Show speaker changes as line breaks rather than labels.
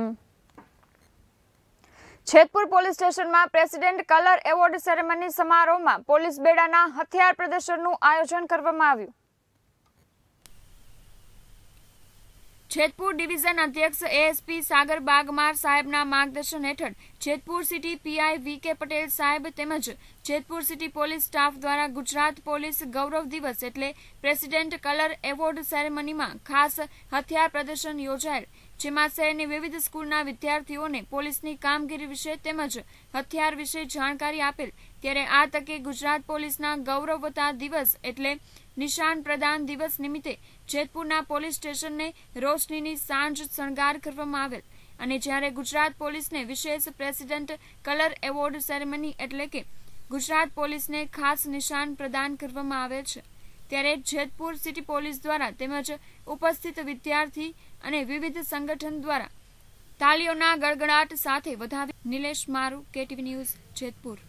Jetpur police સ્ટેશનમાં president colour award ceremony સમારોહમાં police બેડાના હથિયાર પ્રદર્શનનું આયોજન કરવામાં આવ્યું
જેતપુર ડિવિઝન અધ્યક્ષ એએસપી સાગર બાગમાર સાહેબના માર્ગદર્શન હેઠળ જેતપુર સિટી પીઆઈ વી કે પટેલ સાહેબ તેમજ જેતપુર સિટી પોલીસ સ્ટાફ દ્વારા ગુજરાત પોલીસ ગૌરવ દિવસ એટલે પ્રેસિડેન્ટ કલર એવોર્ડ સેરેમનીમાં ખાસ હથિયાર પ્રદર્શન યોજાયેલ જેમાં શહેરની વિવિધ સ્કૂલના વિદ્યાર્થીઓને પોલીસની કામગીરી વિશે તેમજ હથિયાર વિશે જાણકારી આપેલ ત્યારે આ તકે ગુજરાત પોલીસના ગૌરવતા દિવસ એટલે નિશાન પ્રદાન દિવસ નિમિત્તે જેતપુરના પોલીસ સ્ટેશનને રોશનીની સાંજ શણગાર કરવામાં આવેલ અને જ્યારે ગુજરાત પોલીસને વિશેષ પ્રેસિડેન્ટ કલર એવોર્ડ સેરેમની એટલે કે ગુજરાત પોલીસને ખાસ નિશાન પ્રદાન કરવામાં આવે છે ત્યારે જેતપુર સિટી પોલીસ દ્વારા તેમજ ઉપસ્થિત વિદ્યાર્થી અને વિવિધ સંગઠન દ્વારા તાલીઓના ગળગડાટ સાથે વધાવી નિલેશ મારુ કેટીવી ન્યૂઝ જેતપુર